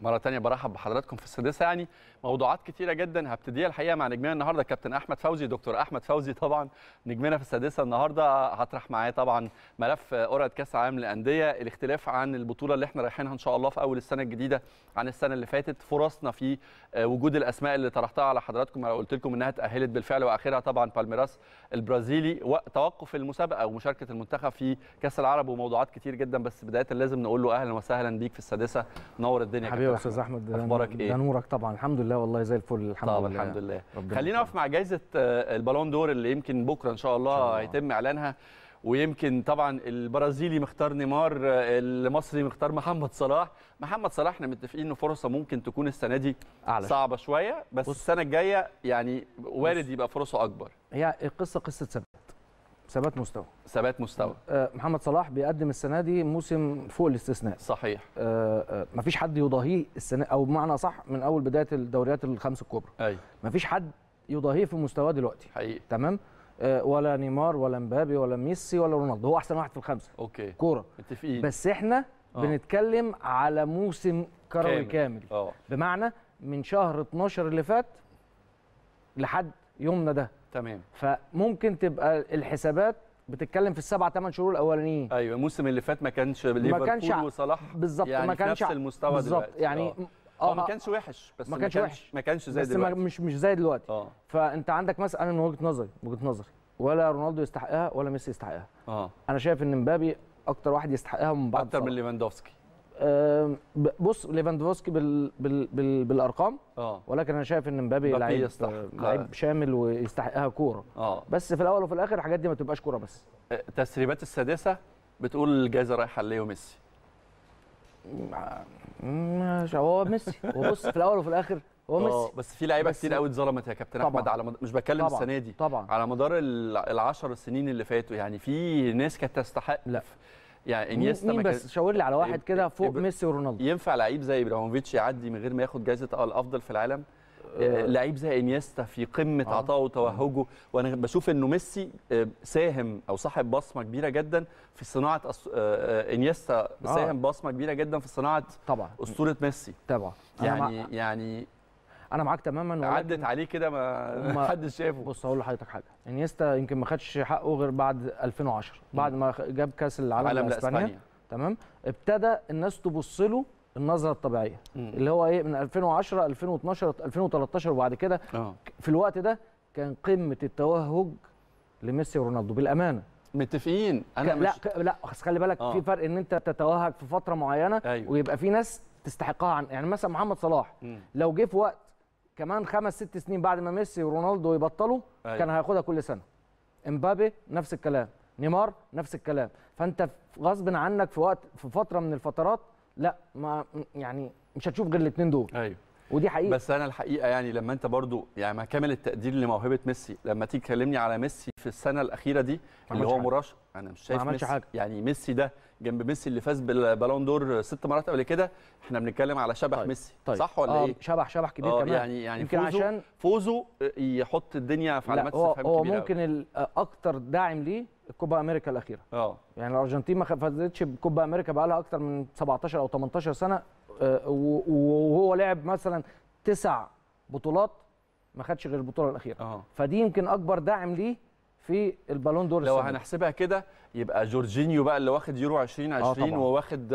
مره تانية برحب بحضراتكم في السادسه يعني موضوعات كتيره جدا هبتديها الحقيقه مع نجمنا النهارده كابتن احمد فوزي دكتور احمد فوزي طبعا نجمنا في السادسه النهارده هطرح معاه طبعا ملف قرعه كاس عام للانديه الاختلاف عن البطوله اللي احنا رايحينها ان شاء الله في اول السنه الجديده عن السنه اللي فاتت فرصنا في وجود الاسماء اللي طرحتها على حضراتكم انا قلت لكم انها تاهلت بالفعل واخرها طبعا بالميراس البرازيلي وتوقف المسابقه ومشاركه المنتخب في كاس العرب وموضوعات كتير جدا بس بدايه لازم نقول له اهلا وسهلا بيك في السادسه نور الدنيا يا أيوة. استاذ احمد اخبارك ايه؟ نورك طبعا الحمد لله والله زي الفل الحمد طب لله الحمد لله خلينا نقف مع جائزه آه، البالون دور اللي يمكن بكره ان شاء الله, هيتم اعلانها ويمكن طبعا البرازيلي مختار نيمار آه، المصري مختار محمد صلاح محمد صلاح احنا متفقين انه فرصه ممكن تكون السنه دي أعلى. صعبه شويه بس بص. السنه الجايه يعني وارد يبقى فرصه اكبر هي القصه قصه ثبات ثبات مستوى ثبات مستوى آه، آه، محمد صلاح بيقدم السنه دي موسم فوق الاستثناء صحيح آه، مفيش حد يضاهيه السنه او بمعنى صح من اول بدايه الدوريات الخمس الكبرى ايوه مفيش حد يضاهيه في مستواه دلوقتي حقيقي تمام ولا نيمار ولا مبابي ولا ميسي ولا رونالدو هو احسن واحد في الخمسه اوكي كوره متفقين بس احنا أوه. بنتكلم على موسم كروي كامل, كامل. بمعنى من شهر 12 اللي فات لحد يومنا ده تمام فممكن تبقى الحسابات بتتكلم في السبع ثمان شهور الاولانيين ايوه الموسم اللي فات ما كانش ليفربول وصلاح بالظبط يعني ما كانش نفس المستوى بالظبط يعني آه. اه ما كانش وحش بس ما كانش وحش ما كانش زي بس دلوقتي بس مش مش زي دلوقتي اه فانت عندك مثلا من وجهه نظري وجهه نظري ولا رونالدو يستحقها ولا ميسي يستحقها اه انا شايف ان مبابي اكتر واحد يستحقها من بعض اكتر من ليفاندوفسكي بص ليفاندوفسكي بال بال بال بالارقام اه ولكن انا شايف ان مبابي لعيب آه، لعيب شامل ويستحقها كوره اه بس في الاول وفي الاخر الحاجات دي ما بتبقاش كوره بس آه، تسريبات السادسه بتقول الجائزه رايحه ليو ميسي مش هو ميسي هو بص في الاول وفي الاخر هو آه، ميسي بس في لعيبه كتير قوي اتظلمت يا كابتن احمد على مد... مش بتكلم طبعًا السنه دي طبعًا على مدار ال 10 سنين اللي فاتوا يعني في ناس كانت تستحق لا يعني انيستا مين بس شاور لي على واحد كده فوق ميسي ورونالدو ينفع لعيب زي ابراهيموفيتش يعدي من غير ما ياخد جائزه أه، الافضل في العالم أه. آه، لعيب زي انيستا في قمه آه. عطائه وتوهجه وانا بشوف انه ميسي ساهم او صاحب بصمه كبيره جدا في صناعه انيستا ساهم بصمه كبيره جدا في صناعه طبعا اسطوره ميسي طبعا يعني يعني انا معاك تماما عدت عليه كده ما, حدش شافه بص هقول لحضرتك حاجه انيستا يمكن ما خدش حقه غير بعد 2010 بعد ما جاب كاس العالم لاسبانيا تمام ابتدى الناس تبص له النظره الطبيعيه مم. اللي هو ايه من 2010 2012 2013 وبعد كده آه. في الوقت ده كان قمه التوهج لميسي ورونالدو بالامانه متفقين انا مش... لا بس لا خلي بالك أوه. في فرق ان انت تتوهج في فتره معينه أيوه. ويبقى في ناس تستحقها عن يعني مثلا محمد صلاح مم. لو جه في وقت كمان خمس ست سنين بعد ما ميسي ورونالدو يبطلوا أيوة. كان هياخدها كل سنه امبابي نفس الكلام نيمار نفس الكلام فانت غصب عنك في وقت في فتره من الفترات لا ما يعني مش هتشوف غير الاثنين دول ايوه ودي حقيقه بس انا الحقيقه يعني لما انت برضو يعني مع كامل التقدير لموهبه ميسي لما تيجي تكلمني على ميسي في السنه الاخيره دي اللي هو مرشح انا مش شايف ميسي حاجة. يعني ميسي ده جنب ميسي اللي فاز بالبالون دور ست مرات قبل كده احنا بنتكلم على شبح طيب. ميسي طيب. صح ولا آه ايه شبح شبح كبير آه كمان يعني يعني يمكن فوزه عشان فوزه آه، يحط الدنيا في علامات استفهام كبيره هو ممكن آه، اكتر داعم ليه الكوبا امريكا الاخيره اه يعني الارجنتين ما فازتش بكوبا امريكا بقى لها اكتر من 17 او 18 سنه آه، وهو لعب مثلا تسع بطولات ما خدش غير البطوله الاخيره أوه. فدي يمكن اكبر داعم ليه في البالون دور لو السنة. هنحسبها كده يبقى جورجينيو بقى اللي واخد يورو 2020 آه، وواخد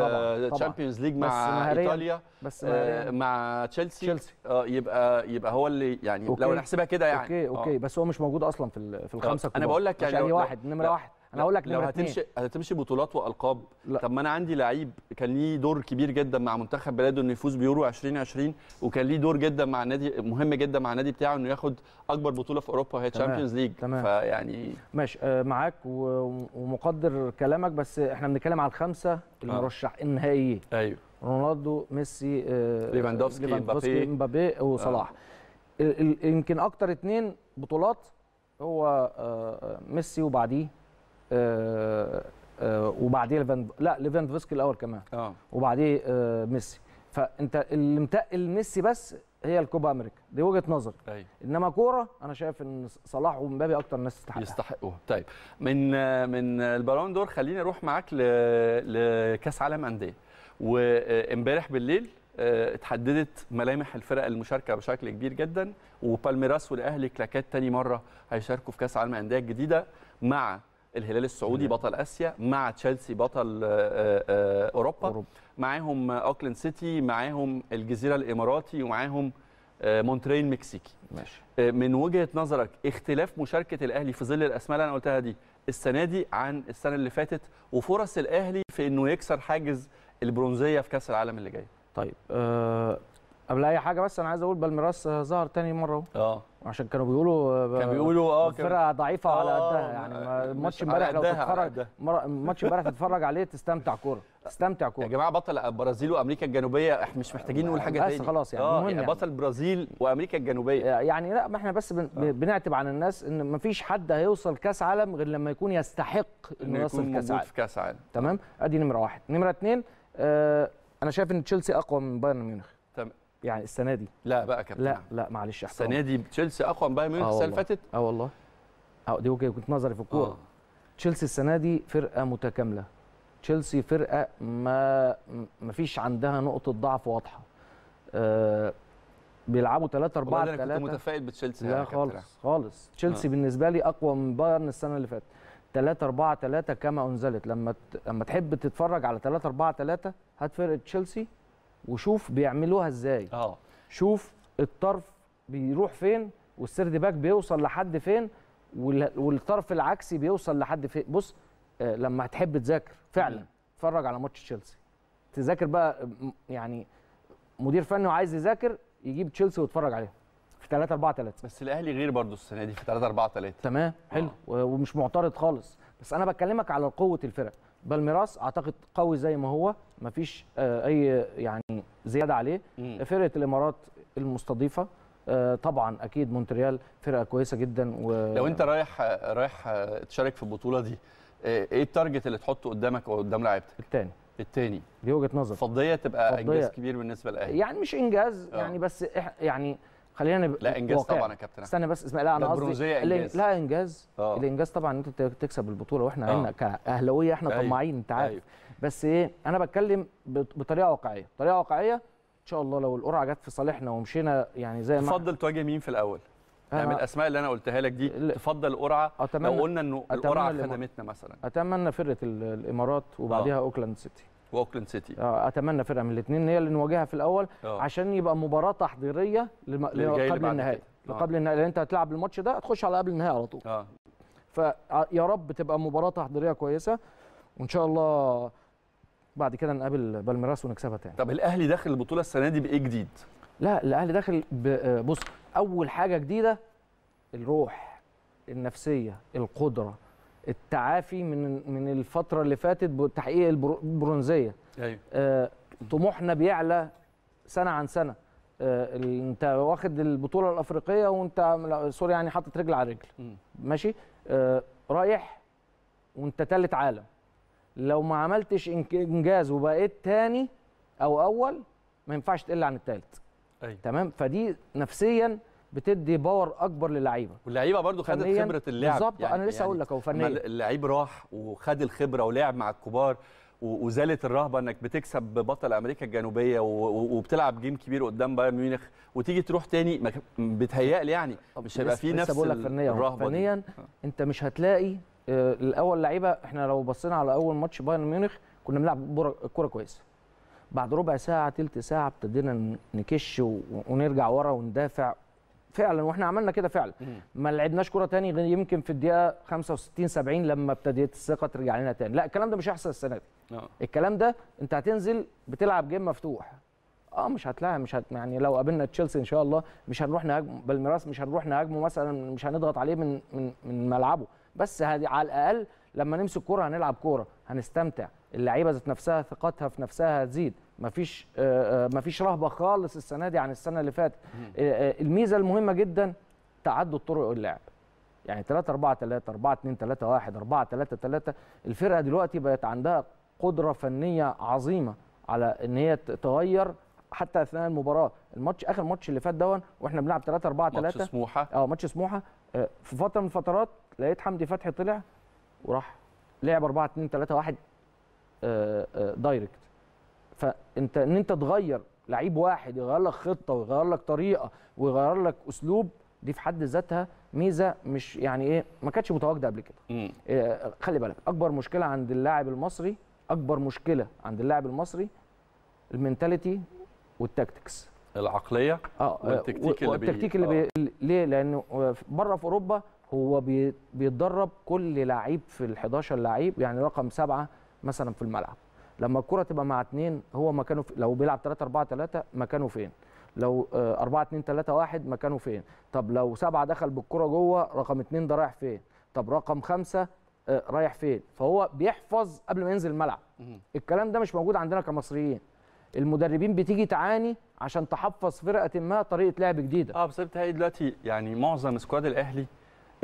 تشامبيونز آه، ليج مع ايطاليا بس آه مع تشيلسي آه يبقى يبقى هو اللي يعني أوكي. لو نحسبها كده يعني اوكي اوكي آه. بس هو مش موجود اصلا في في الخمسه كلها انا بقول لك يعني واحد نمره واحد انا هقول لك لو هتمشي اتنين. هتمشي بطولات والقاب لا. طب ما انا عندي لعيب كان ليه دور كبير جدا مع منتخب بلاده انه يفوز بيورو 2020 وكان ليه دور جدا مع النادي مهم جدا مع النادي بتاعه انه ياخد اكبر بطوله في اوروبا وهي تشامبيونز ليج فيعني ماشي آه معاك ومقدر كلامك بس احنا بنتكلم على الخمسه المرشح آه. النهائيين ايوه رونالدو ميسي آه ليفاندوفسكي مبابي مبابي آه. وصلاح يمكن اكتر اثنين بطولات هو آه، ميسي وبعديه آه، آه، وبعديه ليفاند لا ليفاندوفسكي الاول كمان اه وبعديه آه، ميسي فانت اللي متقل ميسي بس هي الكوبا امريكا دي وجهه نظر أيوة. انما كوره انا شايف ان صلاح ومبابي اكتر ناس تستحقها يستحقوها طيب من من البالون دور خليني اروح معاك لكاس عالم انديه وامبارح بالليل اتحددت ملامح الفرق المشاركه بشكل كبير جدا وبالميراس والاهلي كلاكات تاني مره هيشاركوا في كاس عالم الانديه الجديده مع الهلال السعودي بطل اسيا مع تشيلسي بطل آه، آه، اوروبا, أوروبا. معاهم اوكلاند سيتي معاهم الجزيره الاماراتي ومعاهم آه، مونتري المكسيكي ماشي من وجهه نظرك اختلاف مشاركه الاهلي في ظل الاسماء اللي انا قلتها دي السنه دي عن السنه اللي فاتت وفرص الاهلي في انه يكسر حاجز البرونزيه في كاس العالم اللي جاي طيب أه قبل اي حاجه بس انا عايز اقول بالميراس ظهر تاني مره اهو اه عشان كانوا بيقولوا كانوا بيقولوا اه فرقه ضعيفه آه, آه، يعني على قدها يعني الماتش امبارح لو تتفرج الماتش امبارح تتفرج عليه تستمتع كوره تستمتع كوره يا جماعه بطل البرازيل وامريكا الجنوبيه احنا مش محتاجين نقول حاجه ثانيه بس خلاص يعني آه، المهم يعني, يعني. بطل البرازيل وامريكا الجنوبيه يعني لا ما احنا بس بن آه. بنعتب عن الناس ان ما فيش حد هيوصل كاس عالم غير لما يكون يستحق انه يوصل كاس عالم في كاس عالم تمام ادي نمره واحد نمره اثنين آه انا شايف ان تشيلسي اقوى من بايرن ميونخ يعني السنه دي لا بقى كابتن لا لا معلش احترام السنه دي تشيلسي اقوى من بايرن ميونخ آه، السنه اللي فاتت اه والله اه دي وجهه نظري في الكوره آه. تشيلسي السنه دي فرقه متكامله تشيلسي فرقه ما ما فيش عندها نقطه ضعف واضحه آه بيلعبوا 3 4 3 انا كنت متفائل بتشيلسي لا خالص خالص تشيلسي آه. بالنسبه لي اقوى من بايرن السنه اللي فاتت 3 4 3 كما انزلت لما لما تحب تتفرج على 3 4 3 هات فرقه تشيلسي وشوف بيعملوها ازاي اه شوف الطرف بيروح فين والسيرد باك بيوصل لحد فين والطرف العكسي بيوصل لحد فين بص آه، لما هتحب تذاكر فعلا اتفرج على ماتش تشيلسي تذاكر بقى يعني مدير فني وعايز يذاكر يجيب تشيلسي ويتفرج عليه في 3 4 3 بس الاهلي غير برضو السنه دي في 3 4 3 تمام حلو آه. ومش معترض خالص بس انا بكلمك على قوه الفرق بالميراس اعتقد قوي زي ما هو مفيش آه، اي يعني زياده عليه فرقه الامارات المستضيفه آه، طبعا اكيد مونتريال فرقه كويسه جدا و... لو انت رايح رايح آه، تشارك في البطوله دي ايه التارجت اللي تحطه قدامك او قدام لاعيبتك الثاني الثاني دي وجهه نظر فضيه تبقى فضية. انجاز كبير بالنسبه للاهلي يعني مش انجاز أوه. يعني بس يعني خلينا نبقى لا انجاز واقع. طبعا يا كابتن استنى بس اسمع لا انا قصدي لا انجاز أوه. آه. الانجاز طبعا انت تكسب البطوله واحنا عندنا آه. كاهلاويه احنا أيوه. طماعين انت عارف أيوه. بس ايه انا بتكلم بطريقه واقعيه طريقه واقعيه ان شاء الله لو القرعه جت في صالحنا ومشينا يعني زي ما تفضل تواجه مين في الاول يعني من الاسماء اللي انا قلتها لك دي تفضل قرعه لو قلنا انه القرعه خدمتنا مثلا اتمنى فرقه الامارات وبعديها آه. اوكلاند سيتي واوكلاند سيتي اه اتمنى فرقه من الاثنين هي اللي نواجهها في الاول أوه. عشان يبقى مباراه تحضيريه لم... قبل النهائي آه. قبل النهائي لان انت هتلعب الماتش ده هتخش على قبل النهائي على طول اه فيا آه، رب تبقى مباراه تحضيريه كويسه وان شاء الله بعد كده نقابل بالميراس ونكسبها تاني طب الاهلي داخل البطوله السنه دي بايه جديد لا الاهلي داخل آه، بص اول حاجه جديده الروح النفسيه القدره التعافي من من الفتره اللي فاتت بتحقيق البرونزيه ايوه آه، طموحنا بيعلى سنه عن سنه آه، انت واخد البطوله الافريقيه وانت سوري يعني حاطط رجل على رجل ماشي آه، رايح وانت تالت عالم لو ما عملتش انجاز وبقيت تاني او اول ما ينفعش تقل عن التالت أيوة. تمام فدي نفسيا بتدي باور اكبر للعيبه واللعيبه برضو خدت خبره اللعب بالظبط يعني انا لسه اقول يعني لك اهو فنيا اللعيب راح وخد الخبره ولعب مع الكبار وزالت الرهبه انك بتكسب بطل امريكا الجنوبيه وبتلعب جيم كبير قدام بايرن ميونخ وتيجي تروح تاني بتهيألي يعني مش هيبقى في نفس فنيا الرهبه فنيا آه. انت مش هتلاقي آه، الاول لعيبه احنا لو بصينا على اول ماتش بايرن ميونخ كنا بنلعب كوره كويسه بعد ربع ساعه تلت ساعه ابتدينا نكش ونرجع ورا وندافع فعلا واحنا عملنا كده فعلا ما لعبناش كوره تاني غير يمكن في الدقيقه 65 70 لما ابتديت الثقه ترجع لنا تاني لا الكلام ده مش هيحصل السنه دي آه. الكلام ده انت هتنزل بتلعب جيم مفتوح اه مش هتلاعب مش هت... يعني لو قابلنا تشيلسي ان شاء الله مش هنروح نهاجمه بالميراث مش هنروح نهاجمه مثلا مش هنضغط عليه من من من ملعبه بس هدي على الاقل لما نمسك كوره هنلعب كوره هنستمتع اللعيبه ذات نفسها ثقتها في نفسها هتزيد مفيش آه، آه، مفيش رهبه خالص السنه دي عن السنه اللي فاتت آه، الميزه المهمه جدا تعدد طرق اللعب يعني 3 4 3 4 2 3 1 4 3 3 الفرقه دلوقتي بقت عندها قدره فنيه عظيمه على ان هي تغير حتى اثناء المباراه الماتش اخر ماتش اللي فات دون واحنا بنلعب 3 4 3 ماتش سموحه اه ماتش سموحه في فتره من الفترات لقيت حمدي فتحي طلع وراح لعب 4 2 3 1 دايركت فانت ان انت تغير لعيب واحد يغير لك خطه ويغير لك طريقه ويغير لك اسلوب دي في حد ذاتها ميزه مش يعني ايه ما كانتش متواجده قبل كده إيه خلي بالك اكبر مشكله عند اللاعب المصري اكبر مشكله عند اللاعب المصري المينتاليتي والتاكتكس العقليه اه والتكتيك اللي والتكتيك اللي, بي... آه. اللي بي... ليه لانه آه، بره في اوروبا هو بي... بيتدرب كل لعيب في ال 11 لعيب يعني رقم سبعه مثلا في الملعب لما الكره تبقى مع اثنين هو مكانه في... لو بيلعب 3 4 3 مكانه فين لو 4 2 3 1 مكانه فين طب لو سبعه دخل بالكره جوه رقم 2 ده رايح فين طب رقم خمسة آه، رايح فين فهو بيحفظ قبل ما ينزل الملعب الكلام ده مش موجود عندنا كمصريين المدربين بتيجي تعاني عشان تحفظ فرقه ما طريقه لعب جديده اه بس هي دلوقتي يعني معظم سكواد الاهلي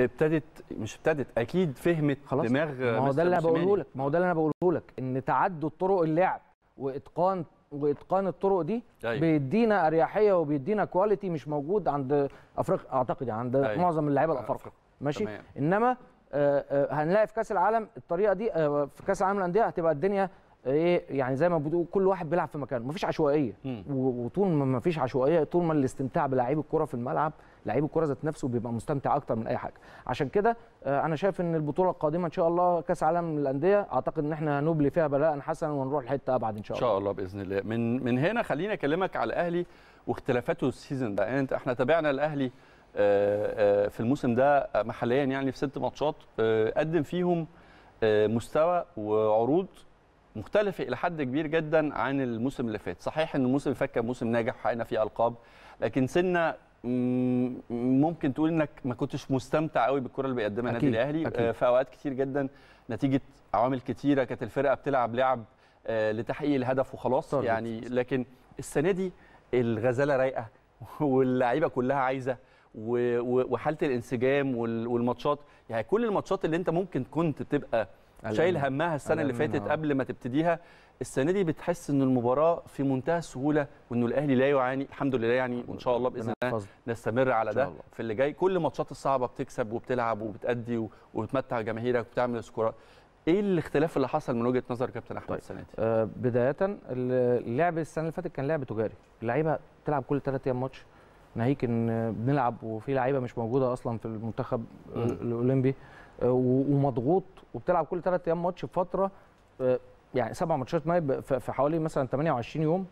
ابتدت مش ابتدت اكيد فهمت خلاص دماغ ما هو ده اللي انا بقوله لك ما هو ده اللي انا بقوله لك ان تعدد طرق اللعب واتقان واتقان الطرق دي أيوة. بيدينا اريحيه وبيدينا كواليتي مش موجود عند افريقيا اعتقد يعني عند أيوة. معظم اللعيبه الافارقه ماشي تمام. انما آه، آه، هنلاقي في كاس العالم الطريقه دي آه، في كاس العالم الانديه هتبقى الدنيا ايه يعني زي ما بتقول كل واحد بيلعب في مكانه مفيش عشوائيه وطول ما مفيش عشوائيه طول ما الاستمتاع بلاعيب الكره في الملعب لعيب الكره ذات نفسه بيبقى مستمتع اكتر من اي حاجه عشان كده آه، انا شايف ان البطوله القادمه ان شاء الله كاس عالم للانديه اعتقد ان احنا هنبلي فيها بلاء حسنا ونروح لحته ابعد ان شاء الله ان شاء الله باذن الله من من هنا خليني اكلمك على الاهلي واختلافاته السيزون ده يعني انت احنا تابعنا الاهلي آه، آه، في الموسم ده محليا يعني في ست ماتشات قدم فيهم مستوى وعروض مختلفه الى حد كبير جدا عن الموسم اللي فات صحيح ان الموسم اللي فات كان موسم ناجح وحققنا فيه القاب لكن سنه ممكن تقول انك ما كنتش مستمتع قوي بالكره اللي بيقدمها النادي الاهلي أكيد. آه، في اوقات كتير جدا نتيجه عوامل كتيره كانت الفرقه بتلعب لعب آه، لتحقيق الهدف وخلاص طبعا. يعني لكن السنه دي الغزاله رايقه واللعيبه كلها عايزه وحاله الانسجام والماتشات يعني كل الماتشات اللي انت ممكن كنت تبقى شايل همها السنه اللي فاتت آه. قبل ما تبتديها السنه دي بتحس ان المباراه في منتهى السهوله وانه الاهلي لا يعاني الحمد لله يعني وان شاء الله باذن الله نستمر على ده في اللي جاي كل الماتشات الصعبه بتكسب وبتلعب وبتادي وبتمتع جماهيرك وبتعمل سكورات ايه الاختلاف اللي حصل من وجهه نظر كابتن احمد طيب. السنه دي؟ آه بدايه اللعب السنه اللي فاتت كان لعب تجاري، اللعيبه بتلعب كل ثلاث ايام ماتش ناهيك ان بنلعب وفي لعيبه مش موجوده اصلا في المنتخب الاولمبي آه، ومضغوط وبتلعب كل ثلاث ايام ماتش في فتره آه، يعني سبع ماتشات نايب في حوالي مثلا 28 يوم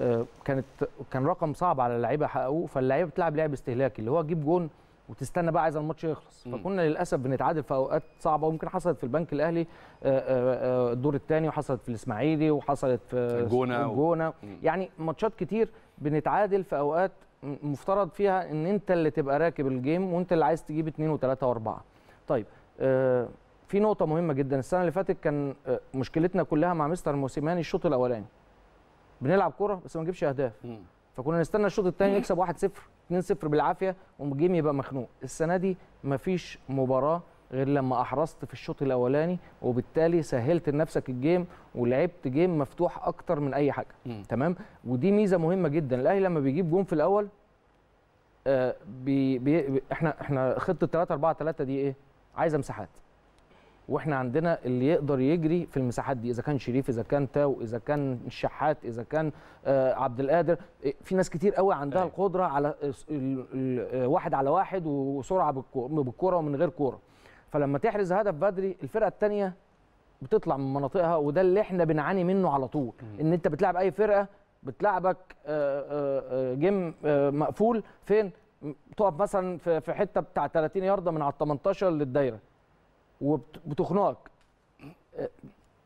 آه، كانت كان رقم صعب على اللعيبه حققوه فاللعيبه بتلعب لعب استهلاكي اللي هو تجيب جون وتستنى بقى عايز الماتش يخلص فكنا للاسف بنتعادل في اوقات صعبه ويمكن حصلت في البنك الاهلي الدور الثاني وحصلت في الاسماعيلي وحصلت في الجونه الجونه و... يعني ماتشات كتير بنتعادل في اوقات مفترض فيها ان انت اللي تبقى راكب الجيم وانت اللي عايز تجيب اثنين وثلاثه واربعه طيب آه، في نقطه مهمه جدا السنه اللي فاتت كان آه، مشكلتنا كلها مع مستر موسيماني الشوط الاولاني بنلعب كوره بس ما نجيبش اهداف فكنا نستنى الشوط الثاني نكسب 1-0 2-0 بالعافيه والجيم يبقى مخنوق السنه دي مفيش مباراه غير لما احرزت في الشوط الاولاني وبالتالي سهلت لنفسك الجيم ولعبت جيم مفتوح اكتر من اي حاجه م. تمام ودي ميزه مهمه جدا الاهلي لما بيجيب جون في الاول آه بي بي احنا احنا خطه 3 4 3 دي ايه عايزه مساحات واحنا عندنا اللي يقدر يجري في المساحات دي اذا كان شريف اذا كان تاو اذا كان الشحات اذا كان آه، عبد القادر إيه، في ناس كتير قوي عندها أيوة. القدره على واحد على واحد وسرعه بالكوره ومن غير كوره فلما تحرز هدف بدري الفرقه الثانيه بتطلع من مناطقها وده اللي احنا بنعاني منه على طول ان انت بتلعب اي فرقه بتلعبك آه، آه، جيم مقفول فين تقف مثلا في حته بتاع 30 يارده من على ال 18 للدايره وبتخنقك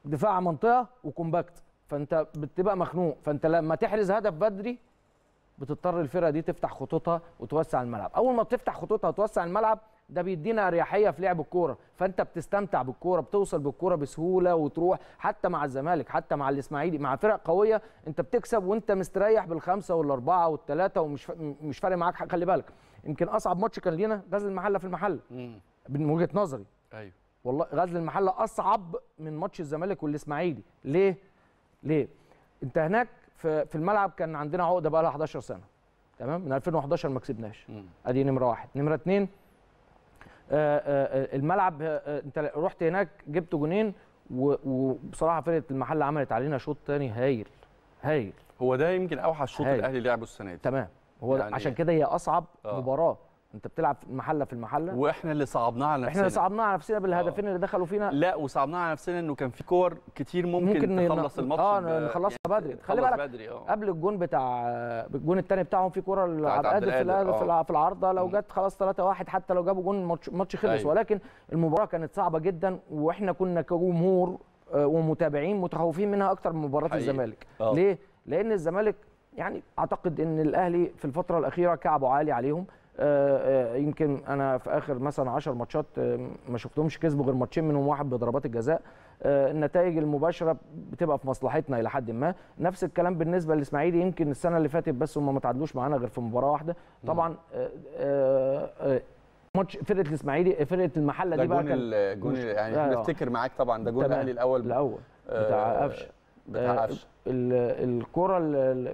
دفاع منطقه وكومباكت فانت بتبقى مخنوق فانت لما تحرز هدف بدري بتضطر الفرقه دي تفتح خطوطها وتوسع الملعب اول ما بتفتح خطوطها وتوسع الملعب ده بيدينا اريحيه في لعب الكوره فانت بتستمتع بالكوره بتوصل بالكوره بسهوله وتروح حتى مع الزمالك حتى مع الاسماعيلي مع فرق قويه انت بتكسب وانت مستريح بالخمسه والاربعه والثلاثه ومش مش فارق معاك خلي بالك يمكن اصعب ماتش كان لينا غزل المحله في المحله من وجهه نظري ايوه والله غزل المحله اصعب من ماتش الزمالك والاسماعيلي ليه ليه انت هناك في, في الملعب كان عندنا عقده بقى لها 11 سنه تمام من 2011 ما كسبناش ادي نمره واحد نمره اثنين آه، آه، آه، الملعب انت رحت هناك جبت جونين وبصراحه فرقه المحل عملت علينا شوط تاني هايل هايل هو ده يمكن اوحش شوط الاهلي لعبه السنه دي تمام هو يعني عشان كده هي اصعب آه. مباراه انت بتلعب في المحله في المحله واحنا اللي صعبناها على نفسنا احنا اللي صعبناها على نفسنا بالهدفين آه. اللي دخلوا فينا لا وصعبناها على نفسنا انه كان في كور كتير ممكن, ممكن نخلص الماتش اه نخلصها يعني بدري خلي بالك بدري آه. قبل الجون بتاع الجون الثاني بتاعهم في كوره لعبد القادر في, آه. في العارضه لو جت خلاص 3-1 حتى لو جابوا جون الماتش خلص أيوه. ولكن المباراه كانت صعبه جدا واحنا كنا كجمهور ومتابعين متخوفين منها اكتر من مباراه الزمالك أوه. ليه لان الزمالك يعني اعتقد ان الاهلي في الفتره الاخيره كعبه عالي عليهم آه، آه، يمكن انا في اخر مثلا 10 ماتشات آه، ما شفتهمش كسبوا غير ماتشين منهم واحد بضربات الجزاء النتائج المباشره بتبقى في مصلحتنا الى حد ما نفس الكلام بالنسبه للاسماعيلي يمكن السنه اللي فاتت بس هم ما تعادلوش معانا غير في مباراه واحده طبعا ماتش فرقه الاسماعيلي فرقه المحله دي بقى كان الجون يعني نفتكر معاك طبعا ده جون الاهلي الاول الاول بتاع قفشه بتاع قفشه الكره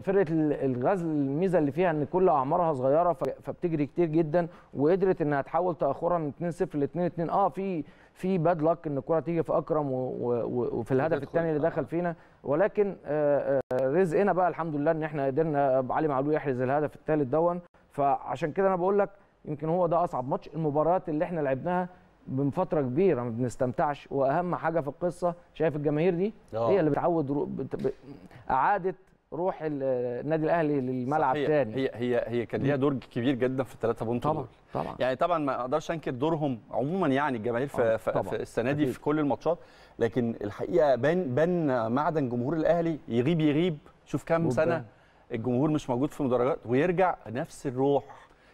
فرقه الغزل الميزه اللي فيها ان كل اعمارها صغيره فبتجري كتير جدا وقدرت انها تحول تاخرا من 2-0 ل 2-2 اه في في باد لك ان الكره تيجي في اكرم وفي الهدف الثاني اللي دخل فينا ولكن آه، آه، رزقنا بقى الحمد لله ان احنا قدرنا علي معلول يحرز الهدف الثالث دون فعشان كده انا بقول لك يمكن هو ده اصعب ماتش المباريات اللي احنا لعبناها من فتره كبيره ما بنستمتعش واهم حاجه في القصه شايف الجماهير دي أوه. هي اللي بتعود رو... بت... ب... اعاده روح النادي الاهلي للملعب صحيح. تاني هي هي هي كان ليها دور كبير جدا في الثلاثه بونت طبعا طبعا يعني طبعا ما اقدرش انكر دورهم عموما يعني الجماهير في, آه، في, في السنه دي في كل الماتشات لكن الحقيقه بان بان معدن جمهور الاهلي يغيب يغيب شوف كام سنه الجمهور مش موجود في المدرجات ويرجع نفس الروح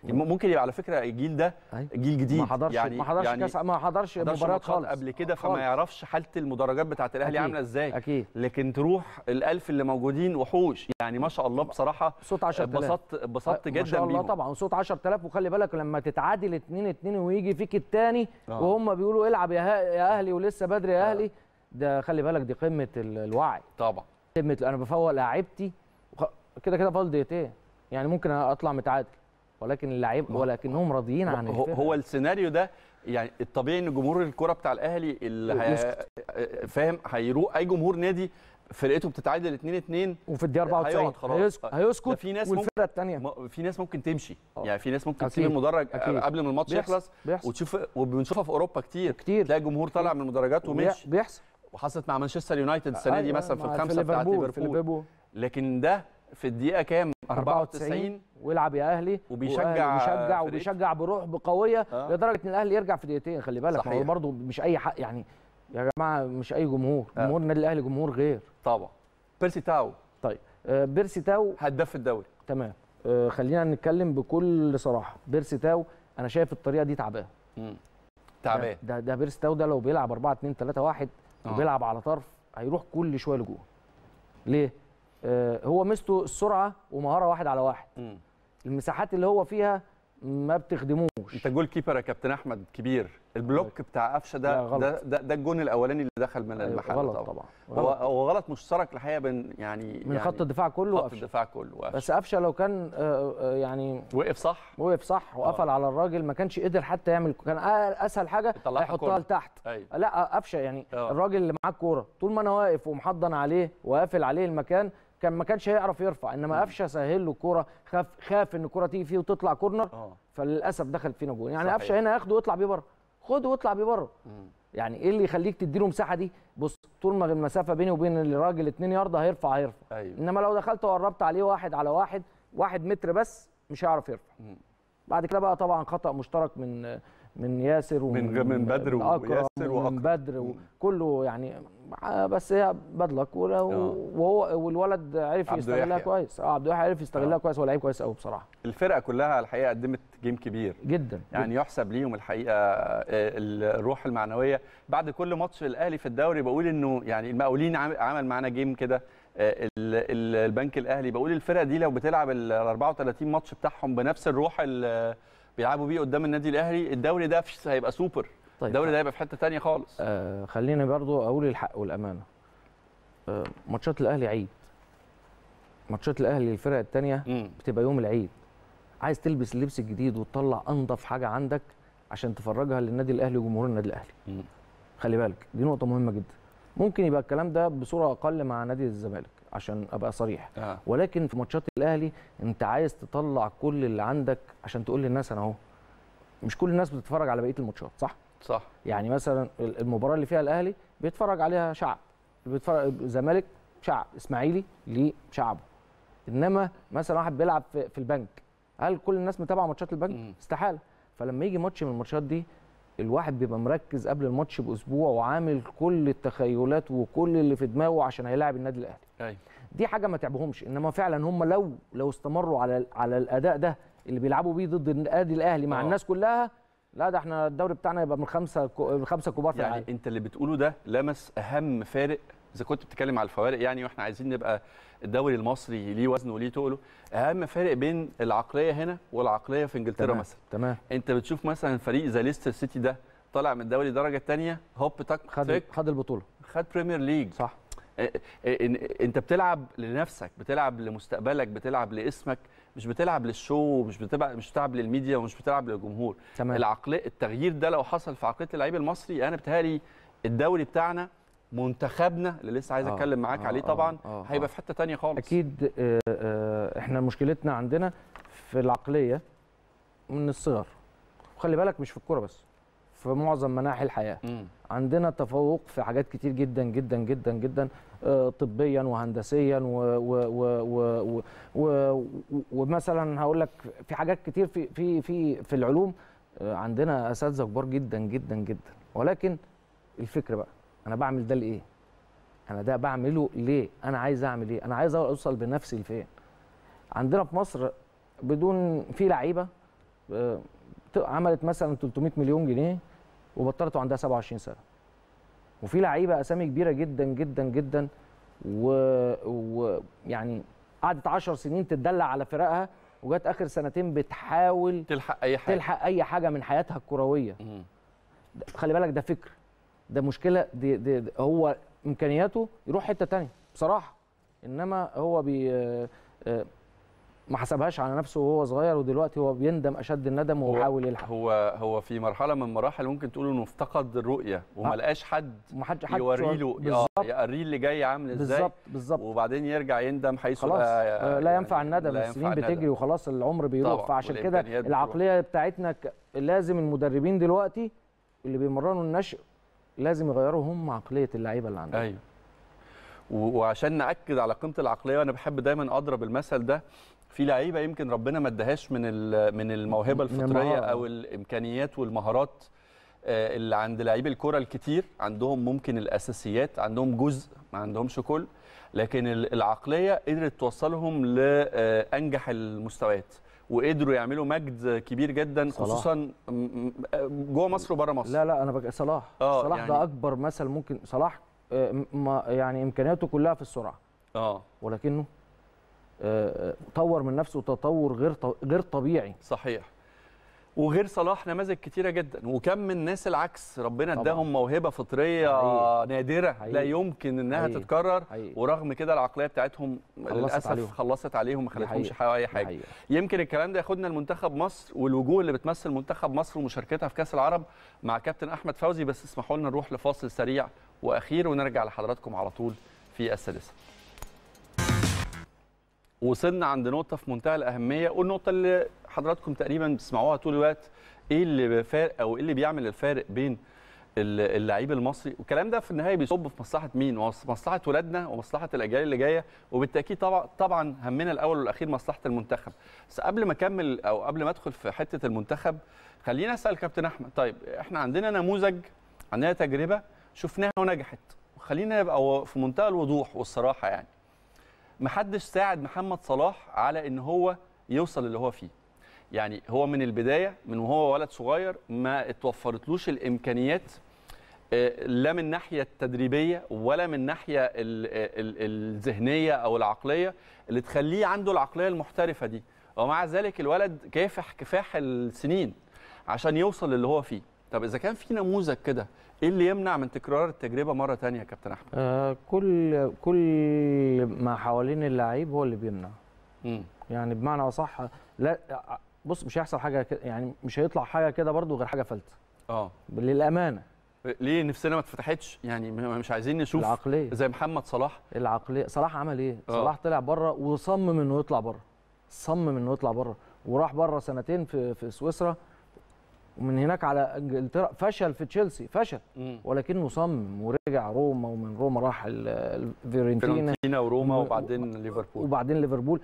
ممكن يبقى على فكره الجيل ده أيوة. جيل جديد ما حضرش يعني ما حضرش يعني كاس ما حضرش مباريات خالص قبل كده فما يعرفش حاله المدرجات بتاعه الاهلي عامله ازاي أكيد. لكن تروح الالف اللي موجودين وحوش يعني ما شاء الله بصراحه صوت 10000 اتبسطت اتبسطت جدا ما شاء الله طبعا صوت 10000 وخلي بالك لما تتعادل 2 2 ويجي فيك الثاني آه. وهم بيقولوا العب يا, يا اهلي ولسه بدري يا آه. اهلي ده خلي بالك دي قمه الوعي طبعا قمه انا بفوق لاعيبتي كده كده فاضل دقيقتين يعني ممكن اطلع متعادل ولكن اللعيب ولكنهم راضيين عن هو, هو السيناريو ده يعني الطبيعي ان جمهور الكره بتاع الاهلي اللي فاهم هيروق اي جمهور نادي فرقته بتتعادل 2 2 وفي الدقيقه 94 هيسكت آه، هيسكت في ناس والفرقه الثانيه في ناس ممكن تمشي أوه. يعني في ناس ممكن تسيب المدرج أكيد. قبل ما الماتش يخلص وتشوف وبنشوفها في اوروبا كتير كتير تلاقي جمهور طالع من المدرجات ومشي بيحصل وحصلت مع مانشستر يونايتد السنه دي أيوة، مثلا في الخمسه بتاعت ليفربول لكن ده في الدقيقه كام 94, ويلعب يا اهلي وبيشجع وبيشجع وبيشجع بروح بقويه آه. لدرجه ان الاهلي يرجع في دقيقتين خلي بالك هو برضه مش اي حق يعني يا جماعه مش اي جمهور آه. جمهور النادي الاهلي جمهور غير طبعا بيرسي تاو طيب آه بيرسي تاو هداف الدوري تمام آه خلينا نتكلم بكل صراحه بيرسي تاو انا شايف الطريقه دي تعبانه تعبان ده ده بيرسي تاو ده لو بيلعب 4 2 3 1 وبيلعب على طرف هيروح كل شويه لجوه ليه آه، هو ميزته السرعه ومهاره واحد على واحد م. المساحات اللي هو فيها ما بتخدموش انت جول كيبر يا كابتن احمد كبير البلوك بتاع قفشه ده ده ده, ده الجون الاولاني اللي دخل من أيوة، المحل غلط طبعا, طبعا. هو هو غلط مشترك الحقيقه بين يعني من يعني خط الدفاع كله خط الدفاع كله وقفشة. بس قفشه لو كان آه، آه، يعني وقف صح وقف صح وقفل على الراجل ما كانش قدر حتى يعمل كان اسهل حاجه يحطها لتحت أيوه. لا قفشه يعني أوه. الراجل اللي معاه الكوره طول ما انا واقف ومحضن عليه وقافل عليه المكان كان ما كانش هيعرف يرفع انما قفشه سهل له الكوره خاف خاف ان الكوره تيجي فيه وتطلع كورنر آه. فللاسف دخل فينا جول يعني قفشه هنا ياخده ويطلع بيه بره خده واطلع بيه بره يعني ايه اللي يخليك تدي له مساحه دي بص طول ما المسافه بيني وبين الراجل 2 يارد هيرفع هيرفع أيوة. انما لو دخلت وقربت عليه واحد على واحد واحد متر بس مش هيعرف يرفع مم. بعد كده بقى طبعا خطا مشترك من من ياسر ومن من, من بدر وياسر وأكرم من بدر وكله يعني بس هي بدلك آه. وهو والولد عرف يستغلها كويس اه عبد الواحد عرف يستغلها آه. كويس هو لعيب كويس قوي بصراحه الفرقه كلها الحقيقه قدمت جيم كبير جدا يعني جداً. يحسب ليهم الحقيقه آه، الروح المعنويه بعد كل ماتش الاهلي في الدوري بقول انه يعني المقاولين عمل معانا جيم كده البنك الاهلي بقول الفرقه دي لو بتلعب ال 34 ماتش بتاعهم بنفس الروح بيلعبوا بيه قدام النادي الاهلي الدوري ده هيبقى سوبر طيب الدوري ده هيبقى في حته ثانيه خالص آه خليني برضو اقول الحق والامانه آه ماتشات الاهلي عيد ماتشات الاهلي الفرق الثانيه بتبقى يوم العيد عايز تلبس اللبس الجديد وتطلع انظف حاجه عندك عشان تفرجها للنادي الاهلي وجمهور النادي الاهلي م. خلي بالك دي نقطه مهمه جدا ممكن يبقى الكلام ده بصوره اقل مع نادي الزمالك عشان ابقى صريح آه. ولكن في ماتشات الاهلي انت عايز تطلع كل اللي عندك عشان تقول للناس انا اهو مش كل الناس بتتفرج على بقيه الماتشات صح صح يعني مثلا المباراه اللي فيها الاهلي بيتفرج عليها شعب بيتفرج الزمالك شعب اسماعيلي شعبه انما مثلا واحد بيلعب في البنك هل كل الناس متابعه ماتشات البنك استحاله فلما يجي ماتش من الماتشات دي الواحد بيبقى مركز قبل الماتش باسبوع وعامل كل التخيلات وكل اللي في دماغه عشان هيلاعب النادي الاهلي دي حاجه ما تعبهمش انما فعلا هم لو لو استمروا على على الاداء ده اللي بيلعبوا بيه ضد النادي الاهلي مع أوه. الناس كلها لا ده احنا الدوري بتاعنا يبقى من خمسه من خمسه كبار يعني في العالم. انت اللي بتقوله ده لمس اهم فارق اذا كنت بتتكلم على الفوارق يعني واحنا عايزين نبقى الدوري المصري ليه وزنه وليه تقله اهم فارق بين العقليه هنا والعقليه في انجلترا تمام. مثلا تمام انت بتشوف مثلا فريق زي ليستر سيتي ده طالع من الدوري الدرجه الثانيه هوب تك خد خد البطوله خد بريمير ليج صح انت بتلعب لنفسك بتلعب لمستقبلك بتلعب لاسمك مش بتلعب للشو مش بتلعب مش بتلعب للميديا ومش بتلعب للجمهور تمام العقل التغيير ده لو حصل في عقليه اللعيب المصري انا بتهيألي الدوري بتاعنا منتخبنا اللي لسه عايز آه، اتكلم معاك آه، عليه آه، طبعا هيبقى في حته ثانيه خالص اكيد احنا مشكلتنا عندنا في العقليه من الصغر وخلي بالك مش في الكوره بس في معظم مناحي الحياه م. عندنا تفوق في حاجات كتير جدا جدا جدا جدا طبيا وهندسيا ومثلا هقول لك في حاجات كتير في في في في العلوم عندنا اساتذه كبار جدا جدا جدا ولكن الفكره بقى انا بعمل ده لايه انا ده بعمله ليه انا عايز اعمل ايه انا عايز اوصل بنفسي لفين عندنا في مصر بدون في لعيبه آه، عملت مثلا 300 مليون جنيه وبطلت وعندها 27 سنه وفي لعيبه اسامي كبيره جدا جدا جدا ويعني و... يعني قعدت 10 سنين تتدلع على فرقها وجت اخر سنتين بتحاول تلحق اي حاجه تلحق اي حاجه من حياتها الكرويه خلي بالك ده فكر ده مشكله دي دي دي هو امكانياته يروح حته تانية بصراحه انما هو بي آه، ما حسبهاش على نفسه وهو صغير ودلوقتي هو بيندم اشد الندم ويحاول يلحق هو هو في مرحله من المراحل ممكن تقول انه افتقد الرؤيه وما آه. لقاش حد, حد يوري له آه، يقري اللي جاي عامل ازاي بالظبط بالظبط وبعدين يرجع يندم حيث خلاص آه لا يعني ينفع الندم السنين بتجري وخلاص العمر بيروح فعشان كده العقليه بتاعتنا لازم المدربين دلوقتي اللي بيمرنوا النشء لازم يغيروا هم عقليه اللعيبه اللي عندهم ايوه وعشان ناكد على قيمه العقليه وانا بحب دايما اضرب المثل ده في لعيبه يمكن ربنا ما ادهاش من من الموهبه الفطريه او الامكانيات والمهارات آه، اللي عند لعيب الكره الكتير عندهم ممكن الاساسيات عندهم جزء ما عندهمش كل لكن العقليه قدرت توصلهم لانجح آه، المستويات وقدروا يعملوا مجد كبير جدا صلاح. خصوصا جوه مصر وبره مصر لا لا انا بك... صلاح آه صلاح يعني... ده اكبر مثل ممكن صلاح آه، ما يعني امكانياته كلها في السرعه اه ولكنه آه، آه، طور من نفسه تطور غير غير طبيعي صحيح وغير صلاح نماذج كتيره جدا وكم من الناس العكس ربنا اداهم موهبه فطريه حقيقي. نادره حقيقي. لا يمكن انها حقيقي. تتكرر حقيقي. ورغم كده العقليه بتاعتهم خلصت للاسف عليهم. خلصت عليهم ما خلتهمش اي حاجه حقيقي. يمكن الكلام ده ياخدنا لمنتخب مصر والوجوه اللي بتمثل منتخب مصر ومشاركتها في كاس العرب مع كابتن احمد فوزي بس اسمحوا لنا نروح لفاصل سريع واخير ونرجع لحضراتكم على طول في السادسه وصلنا عند نقطة في منتهى الأهمية والنقطة اللي حضراتكم تقريبا بتسمعوها طول الوقت ايه اللي فارق او ايه اللي بيعمل الفارق بين اللعيب المصري والكلام ده في النهايه بيصب في مصلحه مين مصلحه ولادنا ومصلحه الاجيال اللي جايه وبالتاكيد طبعا طبعا همنا الاول والاخير مصلحه المنتخب بس قبل ما اكمل او قبل ما ادخل في حته المنتخب خلينا اسال كابتن احمد طيب احنا عندنا نموذج عندنا تجربه شفناها ونجحت وخلينا نبقى في منتهى الوضوح والصراحه يعني محدش ساعد محمد صلاح على ان هو يوصل اللي هو فيه يعني هو من البدايه من وهو ولد صغير ما اتوفرتلوش الامكانيات آه، لا من الناحيه التدريبيه ولا من الناحيه آه، الذهنيه او العقليه اللي تخليه عنده العقليه المحترفه دي ومع ذلك الولد كافح كفاح السنين عشان يوصل للي هو فيه طب اذا كان في نموذج كده ايه اللي يمنع من تكرار التجربه مره ثانيه يا كابتن احمد آه كل كل ما حوالين اللعيب هو اللي بيمنع م. يعني بمعنى اصح لا بص مش هيحصل حاجه كده يعني مش هيطلع حاجه كده برضو غير حاجه فلته اه للامانه ليه نفسنا ما اتفتحتش يعني مش عايزين نشوف العقليه زي محمد صلاح العقليه صلاح عمل ايه أوه. صلاح طلع بره وصمم انه يطلع بره صمم انه يطلع بره وراح بره سنتين في في سويسرا ومن هناك على انجلترا فشل في تشيلسي فشل ولكنه صمم ورجع روما ومن روما راح الفيرنتينا فيرنتينا وروما وبعدين ليفربول وبعدين ليفربول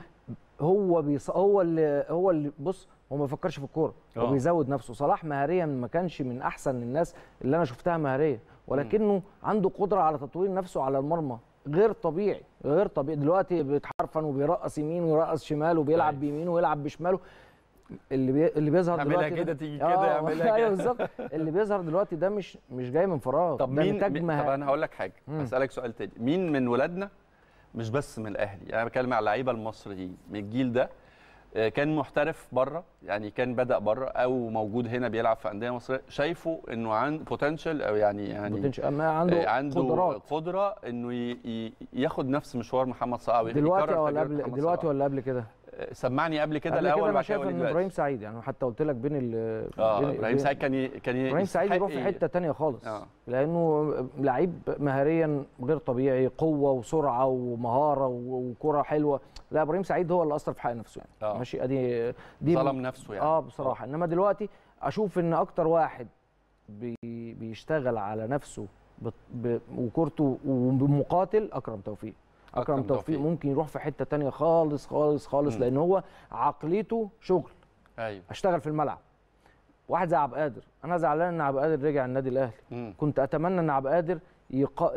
هو بيص... هو اللي هو اللي بص هو ما بيفكرش في الكوره هو آه. بيزود نفسه صلاح مهاريا ما كانش من احسن الناس اللي انا شفتها مهاريا ولكنه م. عنده قدره على تطوير نفسه على المرمى غير طبيعي غير طبيعي دلوقتي بيتحرفن وبيرقص يمين ويرقص شمال وبيلعب أيوه. بيمينه ويلعب بشماله اللي بي... اللي بيظهر دلوقتي كده تيجي كده يعملها آه، أيوه، كده ايوه بالظبط اللي بيظهر دلوقتي ده مش مش جاي من فراغ طب مين ده مين طب انا هقول لك حاجه هسالك سؤال تاني مين من ولادنا مش بس من الاهلي يعني انا بتكلم على اللعيبه المصريين من الجيل ده آه، كان محترف بره يعني كان بدا بره او موجود هنا بيلعب في انديه مصريه شايفه انه عند بوتنشال او يعني يعني ما عنده آه، عنده قدرات. قدره انه ياخد نفس مشوار محمد صلاح دلوقتي ولا قبل دلوقتي ولا قبل كده سمعني قبل كده الاول بعد شايف ان ابراهيم سعيد يعني حتى قلت لك بين ال اه ابراهيم سعيد كان كان ابراهيم سعيد يروح في حته ثانيه خالص آه. لانه لعيب مهاريا غير طبيعي قوه وسرعه ومهاره وكره حلوه لا ابراهيم سعيد هو اللي اثر في حق نفسه يعني آه. ماشي ادي دي ظلم نفسه يعني اه بصراحه انما دلوقتي اشوف ان اكتر واحد بي بيشتغل على نفسه وكورته ومقاتل اكرم توفيق اكرم توفيق ممكن يروح في حته تانية خالص خالص خالص لان هو عقليته شغل ايوه اشتغل في الملعب واحد زي عبد القادر انا زعلان ان عبد القادر رجع النادي الاهلي كنت اتمنى ان عبد القادر يق...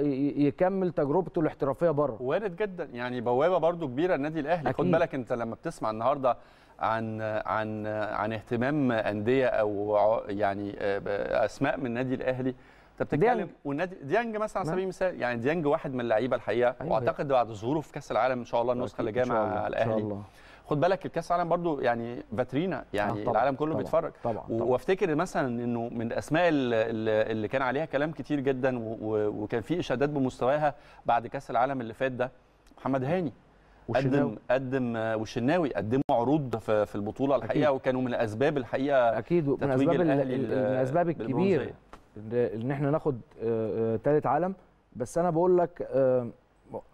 يكمل تجربته الاحترافيه بره وارد جدا يعني بوابه برضو كبيره النادي الاهلي خد بالك انت لما بتسمع النهارده عن عن عن اهتمام انديه او يعني آه، اسماء من النادي الاهلي انت بتتكلم والنادي ديانج مثلا على نعم. سبيل المثال يعني ديانج واحد من اللعيبه الحقيقه أيوة. واعتقد أيوة. بعد ظهوره في كاس العالم ان شاء الله النسخه اللي جايه مع الاهلي خد بالك الكاس العالم برضو يعني فاترينا يعني آه طبعًا العالم كله طبعًا بيتفرج وافتكر مثلا انه من الاسماء اللي كان عليها كلام كتير جدا وكان في اشادات بمستواها بعد كاس العالم اللي فات ده محمد هاني قدم قدم آه، والشناوي قدموا عروض في البطوله الحقيقه أكيد. وكانوا من الاسباب الحقيقه اكيد من اسباب من الاسباب الكبيره ان احنا ناخد ثالث آه، آه، عالم بس انا بقول لك آه،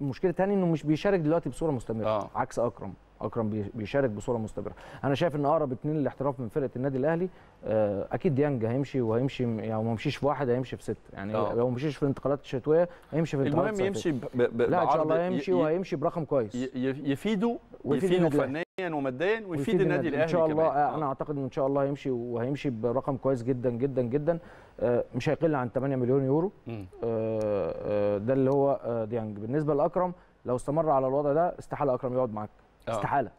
مشكله ثانيه انه مش بيشارك دلوقتي بصوره مستمره آه. عكس اكرم اكرم بيشارك بصوره مستمره انا شايف ان اقرب اثنين للاحتراف من فرقه النادي الاهلي آه، اكيد ديانج هيمشي وهيمشي يعني ما مشيش في واحد هيمشي في سته يعني أوه. لو ما مشيش في الانتقالات الشتويه هيمشي في الانتقالات المهم يمشي ب... ب... لا ان شاء الله هيمشي وهيمشي برقم كويس يفيده ويفيده فنيا وماديا ويفيد النادي الاهلي ان شاء الله كمان. آه، انا اعتقد ان شاء الله هيمشي وهيمشي برقم كويس جدا جدا جدا آه، مش هيقل عن 8 مليون يورو ده اللي هو ديانج بالنسبه لاكرم لو استمر على الوضع ده استحاله اكرم يقعد معاك آه. استحاله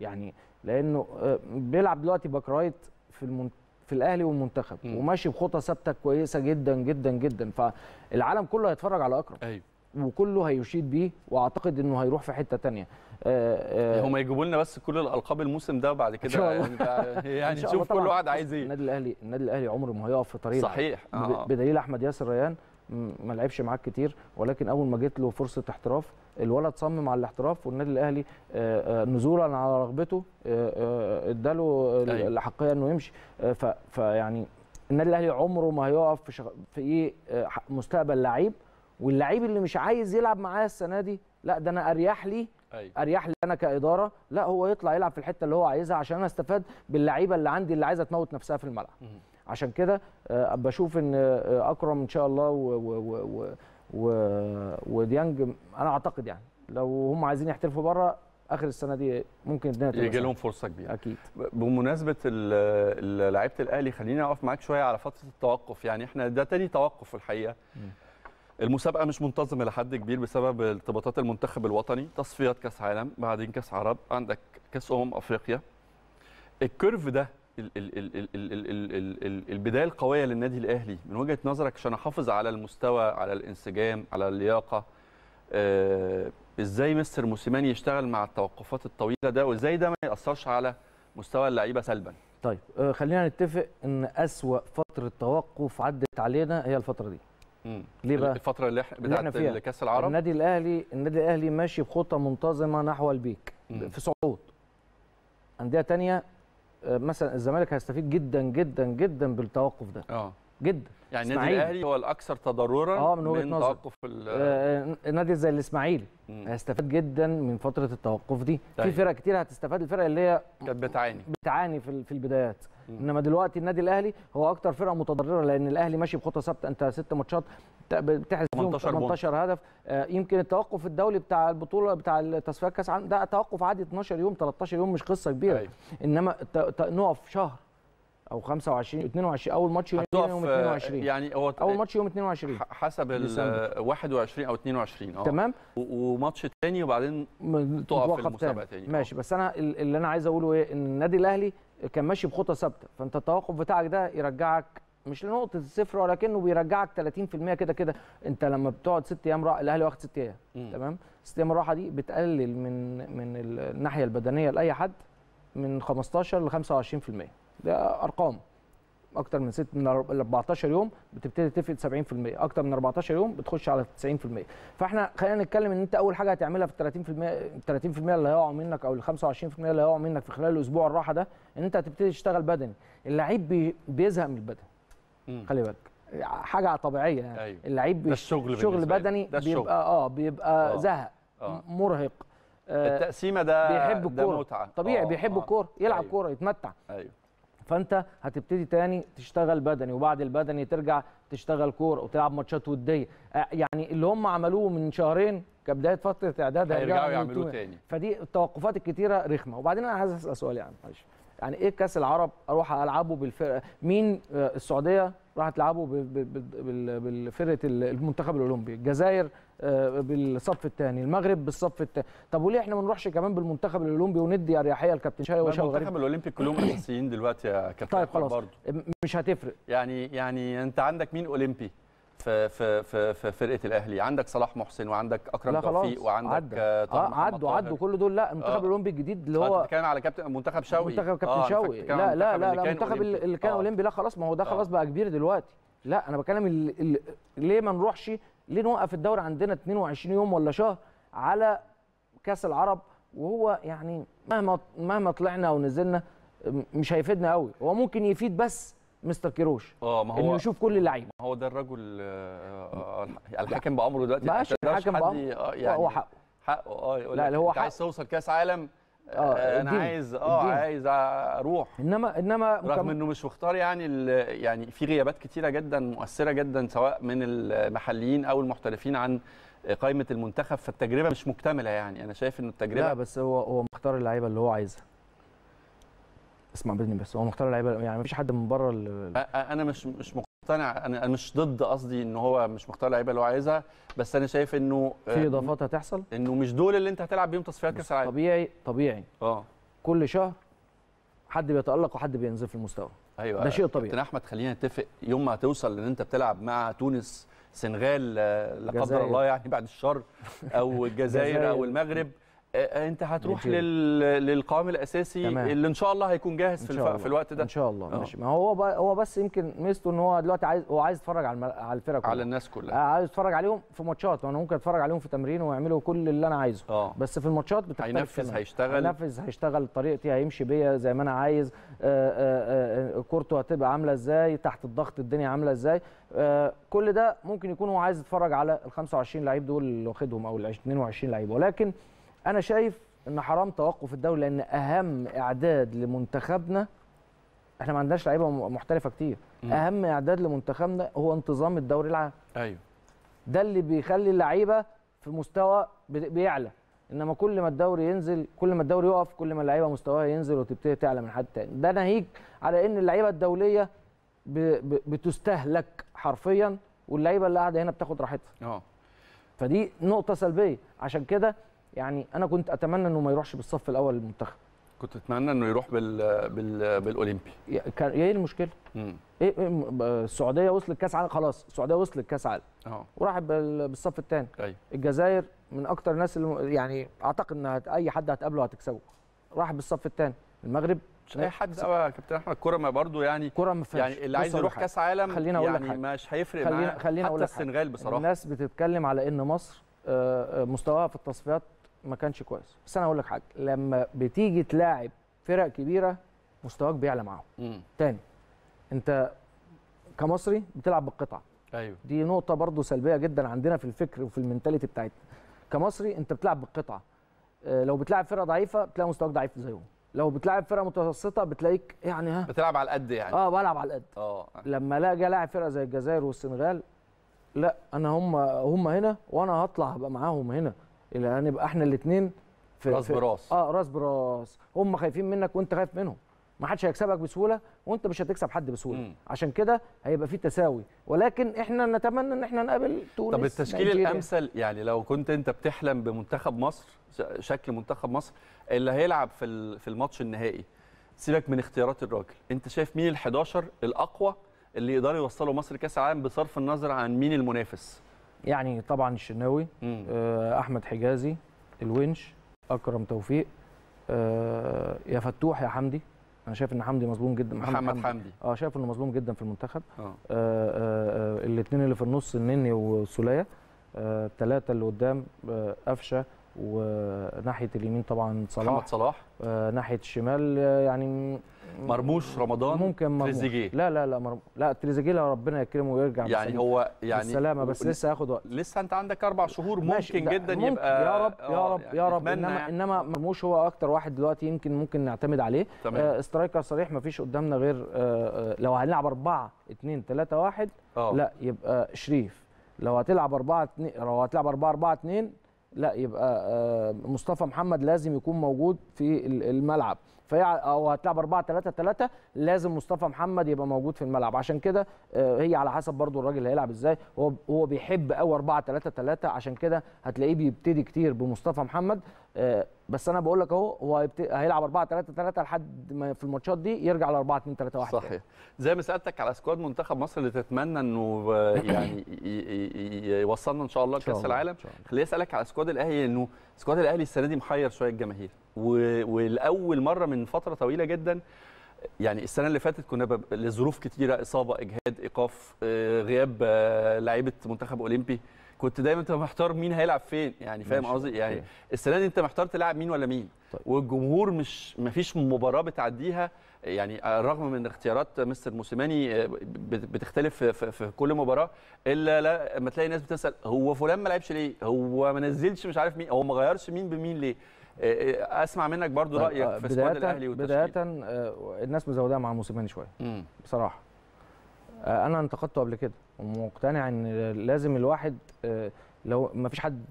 يعني لانه آه، بيلعب دلوقتي باك رايت في المن... في الاهلي والمنتخب م. وماشي بخطى ثابته كويسه جدا جدا جدا فالعالم كله هيتفرج على اكرم ايوه وكله هيشيد بيه واعتقد انه هيروح في حته ثانيه آه، هم يجيبوا لنا بس كل الالقاب الموسم ده بعد كده يعني, يعني نشوف كل واحد عايز ايه النادي الاهلي النادي الاهلي عمره ما هيقف في طريق صحيح آه. بدليل احمد ياسر ريان ما لعبش معاك كتير ولكن اول ما جت له فرصه احتراف الولد صمم على الاحتراف والنادي الاهلي آه، آه، نزولا على رغبته آه، اداله الاحقيه أيوة. انه يمشي فيعني النادي الاهلي عمره ما هيقف في, شغ... في ايه مستقبل لعيب واللعيب اللي مش عايز يلعب معايا السنه دي لا ده انا اريح لي أيوة. اريح لي انا كاداره لا هو يطلع يلعب في الحته اللي هو عايزها عشان انا استفاد باللعيبه اللي عندي اللي عايزه تموت نفسها في الملعب عشان كده بشوف ان اكرم ان شاء الله و... و... و... و... وديانج انا اعتقد يعني لو هم عايزين يحترفوا بره اخر السنه دي ممكن الدنيا يجي لهم فرصه كبيره اكيد بمناسبه لعيبه الاهلي خليني اقف معاك شويه على فتره التوقف يعني احنا ده تاني توقف في الحقيقه المسابقه مش منتظمه لحد كبير بسبب ارتباطات المنتخب الوطني تصفيات كاس عالم بعدين كاس عرب عندك كاس امم افريقيا الكيرف ده البدايه القويه للنادي الاهلي من وجهه نظرك عشان احافظ على المستوى على الانسجام على اللياقه ازاي مستر موسيماني يشتغل مع التوقفات الطويله ده وازاي ده ما ياثرش على مستوى اللعيبه سلبا طيب خلينا نتفق ان اسوا فتره توقف عدت علينا هي الفتره دي مم. ليه بقى الفتره اللي بتاعت كاس العرب النادي الاهلي النادي الاهلي ماشي بخطه منتظمه نحو البيك مم. في صعود انديه تانية مثلا الزمالك هيستفيد جدا جدا جدا بالتوقف ده أوه. جدا يعني النادي الاهلي هو الاكثر تضررا آه من, من نظر. توقف آه،, آه نادي زي الاسماعيلي هيستفاد جدا من فتره التوقف دي طيب. في فرق كتير هتستفاد الفرق اللي هي كانت بتعاني بتعاني في في البدايات مم. انما دلوقتي النادي الاهلي هو اكثر فرقه متضرره لان الاهلي ماشي بخطه ثابته انت ست ماتشات بتحرز 18, 18 هدف آه يمكن التوقف الدولي بتاع البطوله بتاع تصفيات كاس ده توقف عادي 12 يوم 13 يوم مش قصه كبيره أي. طيب. انما نقف شهر او 25 22 اول ماتش يوم 22 آه، يعني هو اول ماتش يوم 22 حسب ال 21 او 22 اه تمام وماتش تاني وبعدين تقف في المسابقه تاني آه. ماشي بس انا اللي انا عايز اقوله ايه ان النادي الاهلي كان ماشي بخطه ثابته فانت التوقف بتاعك ده يرجعك مش لنقطه الصفر ولكنه بيرجعك 30% كده كده انت لما بتقعد ست ايام راحه الاهلي واخد ست ايام تمام ست ايام الراحه دي بتقلل من من الناحيه البدنيه لاي حد من 15 ل 25% ده ارقام اكتر من 6 من 14 يوم بتبتدي تفقد 70% اكتر من 14 يوم بتخش على 90% فاحنا خلينا نتكلم ان انت اول حاجه هتعملها في 30% 30% اللي هيقعوا منك او ال 25% اللي هيقعوا منك في خلال الاسبوع الراحه ده ان انت هتبتدي تشتغل بدني اللعيب بيزهق من البدن خلي بالك حاجه طبيعيه يعني أيوه. اللعيب الشغل شغل بدني ده الشغل. بيبقى اه بيبقى آه. زهق آه. مرهق آه التقسيمه ده بيحب الكوره طبيعي آه. بيحب آه. الكوره يلعب أيوه. كوره يتمتع أيوه. فانت هتبتدي تاني تشتغل بدني وبعد البدني ترجع تشتغل كوره وتلعب ماتشات وديه يعني اللي هم عملوه من شهرين كبدايه فتره اعداد هيرجعوا يعملوه تاني فدي التوقفات الكتيره رخمه وبعدين انا عايز اسال سؤال يعني معلش يعني ايه كاس العرب اروح العبه آه، بالفرقه مين السعوديه راح تلعبه بالفرقه المنتخب الاولمبي الجزائر آه، بالصف الثاني المغرب بالصف الثاني طب وليه احنا ما نروحش كمان بالمنتخب الاولمبي وندي اريحيه لكابتن شاي وشاي المنتخب الاولمبي كلهم اساسيين دلوقتي يا كابتن طيب خلاص برضو. مش هتفرق يعني يعني انت عندك مين اولمبي في في في, في فرقه الاهلي عندك صلاح محسن وعندك اكرم توفيق وعندك آه، آه، عدوا آه عدوا عدوا كل دول لا المنتخب آه. الاولمبي الجديد اللي هو كان على كابتن منتخب شوقي منتخب كابتن آه شوقي لا لا لا لا المنتخب اللي كان اولمبي لا خلاص ما هو ده خلاص بقى كبير دلوقتي لا انا بتكلم ليه ما نروحش ليه نوقف الدوري عندنا 22 يوم ولا شهر على كاس العرب وهو يعني مهما مهما طلعنا ونزلنا مش هيفيدنا قوي هو ممكن يفيد بس مستر كيروش اه ما هو انه يشوف كل اللعيبه ما هو ده الرجل آه، آه، آه، الحاكم بامره دلوقتي مبقاش الحاكم بامره يعني هو حقه حقه اه يقول لا هو عايز توصل كاس عالم آه،, اه انا الدين. عايز اه الدين. عايز اروح انما انما رغم انه مش مختار يعني يعني في غيابات كتيره جدا مؤثره جدا سواء من المحليين او المحترفين عن قائمه المنتخب فالتجربه مش مكتمله يعني انا شايف ان التجربه لا بس هو هو مختار اللعيبه اللي هو عايزها اسمع مني بس هو مختار اللعيبه يعني مفيش حد من بره انا مش مش مقتنع انا مش ضد قصدي ان هو مش مختار اللعيبه اللي هو عايزها بس انا شايف انه آه، في اضافات هتحصل انه مش دول اللي انت هتلعب بيهم تصفيات كاس العالم طبيعي طبيعي اه كل شهر حد بيتالق وحد بينزل في المستوى ايوه ده شيء طبيعي كابتن احمد خلينا نتفق يوم ما هتوصل ان انت بتلعب مع تونس سنغال آه، لا قدر الله يعني بعد الشر او الجزائر او المغرب آه، انت هتروح لل... للقوام الاساسي تمام. اللي ان شاء الله هيكون جاهز في, الف... الله. في الوقت ده ان شاء الله أوه. ماشي ما هو ب... هو بس يمكن ميزته ان هو دلوقتي عايز هو عايز يتفرج على الم... على الفرق كلها على الناس كلها آه، عايز يتفرج عليهم في ماتشات وانا ممكن اتفرج عليهم في تمرين ويعملوا كل اللي انا عايزه أوه. بس في الماتشات بتختلف هينفذ هيشتغل هينفذ هيشتغل طريقتي هيمشي بيا زي ما انا عايز آه، كورته هتبقى عامله ازاي تحت الضغط الدنيا عامله ازاي كل ده ممكن يكون هو عايز يتفرج على ال 25 لعيب دول اللي واخدهم او ال 22 لعيب ولكن انا شايف ان حرام توقف الدوري لان اهم اعداد لمنتخبنا احنا ما عندناش لعيبه محترفه كتير مم. اهم اعداد لمنتخبنا هو انتظام الدوري العام ايوه ده اللي بيخلي اللعيبه في مستوى بيعلى انما كل ما الدوري ينزل كل ما الدوري يقف كل ما اللعيبه مستواها ينزل وتبتدي تعلى من حد تاني ده ناهيك على ان اللعيبه الدوليه ب... ب... بتستهلك حرفيا واللعيبه اللي قاعده هنا بتاخد راحتها اه فدي نقطه سلبيه عشان كده يعني انا كنت اتمنى انه ما يروحش بالصف الاول للمنتخب كنت اتمنى انه يروح بال بال بالاولمبي ايه المشكله؟ مم. ايه, إيه، السعوديه وصلت كاس عالم خلاص السعوديه وصلت كاس عالم اه وراحت بالصف الثاني أيوة. الجزائر من اكتر الناس اللي يعني اعتقد ان اي حد هتقابله هتكسبه راح بالصف الثاني المغرب مش اي حد سواء يا كابتن احمد الكوره يعني ما برضه يعني كوره ما يعني اللي عايز يروح كاس عالم خلينا اقول يعني لك مش هيفرق خلينا معاه خلينا اقول لك السنغال بصراحه الناس بتتكلم على ان مصر آه، آه، مستواها في التصفيات ما كانش كويس بس انا هقول لك حاجه لما بتيجي تلاعب فرق كبيره مستواك بيعلى معاهم تاني انت كمصري بتلعب بالقطعه ايوه دي نقطه برضو سلبيه جدا عندنا في الفكر وفي المنتاليتي بتاعتنا كمصري انت بتلعب بالقطعه آه، لو بتلعب فرقه ضعيفه بتلاقي مستواك ضعيف زيهم لو بتلعب فرقه متوسطه بتلاقيك يعني ها بتلعب على القد يعني اه بلعب على القد اه لما الاقي لاعب فرقه زي الجزائر والسنغال لا انا هم هم هنا وانا هطلع ابقى معاهم هنا الى ان يبقى احنا الاثنين في راس براس اه راس براس هم خايفين منك وانت خايف منهم ما حدش هيكسبك بسهوله وانت مش هتكسب حد بسهوله مم. عشان كده هيبقى في تساوي ولكن احنا نتمنى ان احنا نقابل تونس طب التشكيل نيجيريا. الامثل يعني لو كنت انت بتحلم بمنتخب مصر شكل منتخب مصر اللي هيلعب في في الماتش النهائي سيبك من اختيارات الراجل انت شايف مين ال11 الاقوى اللي يقدروا يوصلوا مصر كاس العالم بصرف النظر عن مين المنافس يعني طبعا الشناوي آه، احمد حجازي الونش اكرم توفيق أه يا فتوح يا حمدي انا شايف ان حمدي مظلوم جدا محمد, محمد حمدي, حمدي. اه شايف انه مظلوم جدا في المنتخب آه آه, آه،, آه، الاثنين اللي في النص النني وسوليه الثلاثه اللي قدام قفشه وناحيه اليمين طبعا صلاح محمد صلاح آه، ناحيه الشمال آه، يعني مرموش رمضان ممكن مرموش تريزيجيه لا لا لا مرم... لا تريزيجيه ربنا يكرمه ويرجع يعني بالسلامة. هو يعني بالسلامه بس لسه هياخد وقت لسه انت عندك اربع شهور ممكن جدا ممكن يبقى يا رب يا آه، رب يعني يا رب انما يعني. انما مرموش هو اكتر واحد دلوقتي يمكن ممكن نعتمد عليه تمام. آه استرايكر صريح ما فيش قدامنا غير آه لو هنلعب 4 2 3 1 لا يبقى شريف لو هتلعب 4 2 لو هتلعب 4 4 2 لا يبقى آه، مصطفى محمد لازم يكون موجود في الملعب فهي او هتلعب 4 3 3 لازم مصطفى محمد يبقى موجود في الملعب عشان كده آه، هي على حسب برضو الراجل هيلعب ازاي هو هو بيحب قوي 4 3 3 عشان كده هتلاقيه بيبتدي كتير بمصطفى محمد آه، بس انا بقول لك اهو هو هيلعب 4 3 3 لحد ما في الماتشات دي يرجع ل 4 2 3 1 صحيح زي ما سالتك على سكواد منتخب مصر اللي تتمنى انه يعني يوصلنا ان شاء الله لكاس العالم خليني اسالك على سكواد الاهلي لانه سكواد الاهلي السنه دي محير شويه الجماهير ولاول مره من فتره طويله جدا يعني السنه اللي فاتت كنا لظروف كتيره اصابه اجهاد ايقاف آه، غياب آه، لعيبه منتخب اولمبي كنت دايما تبقى محتار مين هيلعب فين يعني فاهم قصدي يعني السنه دي انت محتار تلعب مين ولا مين طيب. والجمهور مش مفيش مباراه بتعديها يعني رغم من اختيارات مستر موسيماني آه، بتختلف في كل مباراه الا لا لما تلاقي ناس بتسال هو فلان ما لعبش ليه هو ما نزلش مش عارف مين هو ما غيرش مين بمين ليه آه، آه، اسمع منك برضو طيب رايك في سكواد الاهلي والتشكيل بدايه الناس مزوده مع موسيماني شويه بصراحه انا انتقدته قبل كده ومقتنع ان لازم الواحد آه، لو ما فيش حد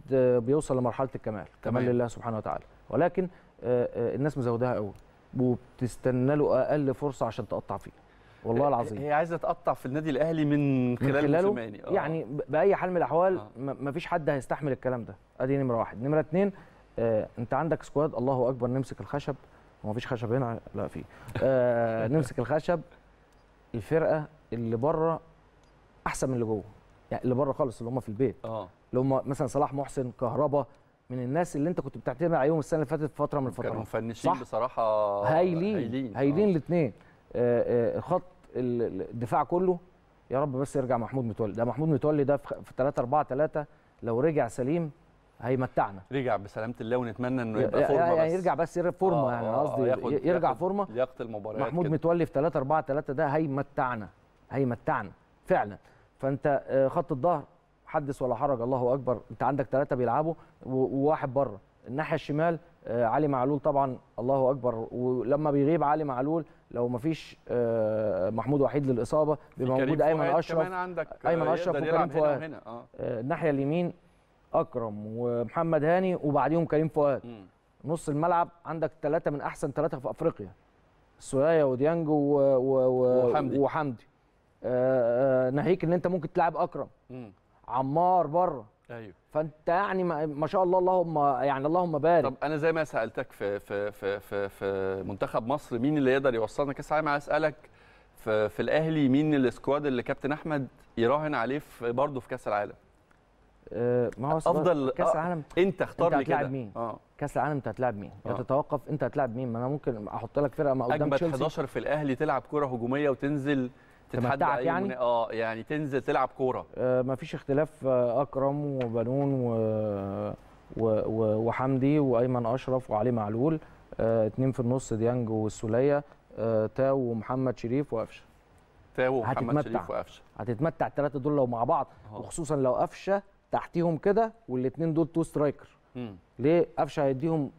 بيوصل لمرحله الكمال كمال لله سبحانه وتعالى ولكن آه، آه، الناس مزودها قوي وبتستنى له اقل فرصه عشان تقطع فيه والله العظيم هي عايزه تقطع في النادي الاهلي من خلال موسيماني يعني باي حال من الاحوال آه. ما فيش حد هيستحمل الكلام ده ادي نمره واحد نمره اثنين آه انت عندك سكواد الله اكبر نمسك الخشب هو مفيش خشب هنا لا في آه نمسك الخشب الفرقه اللي بره احسن من اللي جوه يعني اللي بره خالص اللي هم في البيت اه اللي هم مثلا صلاح محسن كهربا من الناس اللي انت كنت بتعتمد عليهم السنه اللي فاتت فتره من الفترات كانوا مفنشين بصراحه هايلين هايلين, هايلين آه. الاثنين آه، آه، خط الدفاع كله يا رب بس يرجع محمود متولي ده محمود متولي ده في 3 4 3 لو رجع سليم هيمتعنا رجع بسلامه الله ونتمنى انه يبقى فورمه يعني بس يرجع بس يرجع فورمه آه يعني قصدي آه يرجع ياخد فورمه لياقه المباراه محمود كده. متولي في 3 4 3 ده هيمتعنا هيمتعنا فعلا فانت آه، خط الظهر حدث ولا حرج الله اكبر انت عندك ثلاثه بيلعبوا وواحد بره الناحيه الشمال آه، علي معلول طبعا الله اكبر ولما بيغيب علي معلول لو ما فيش آه، محمود وحيد للاصابه بيبقى موجود ايمن اشرف ايمن اشرف وكريم فؤاد هنا آه. الناحيه اليمين اكرم ومحمد هاني وبعديهم كريم فؤاد نص الملعب عندك ثلاثه من احسن ثلاثه في افريقيا سوايا وديانج و... و... وحمدي, وحمدي. ناهيك ان انت ممكن تلعب اكرم مم. عمار بره ايوه فانت يعني ما شاء الله اللهم يعني اللهم بارك طب انا زي ما سالتك في في في في, في منتخب مصر مين اللي يقدر يوصلنا كاس العالم اسالك في, في الاهلي مين السكواد اللي كابتن احمد يراهن عليه برضه في كاس العالم آه، ما هو افضل كاس العالم أه انت اختار لي كده مين اه كاس العالم انت هتلاعب مين آه. تتوقف انت هتلاعب مين ما انا ممكن احط لك فرقه ما قدام تشيلسي اجمد 11 في الاهلي تلعب كره هجوميه وتنزل تمتعك يعني اه يعني تنزل تلعب كوره آه مفيش اختلاف آه، اكرم وبنون و... و... و... وحمدي وايمن اشرف وعلي معلول آه في النص ديانج والسوليه آه تاو ومحمد شريف وقفشه تاو ومحمد شريف وقفشه هتتمتع الثلاثه دول لو مع بعض وخصوصا لو قفشه تحتيهم كده والاثنين دول تو سترايكر ليه قفشه هيديهم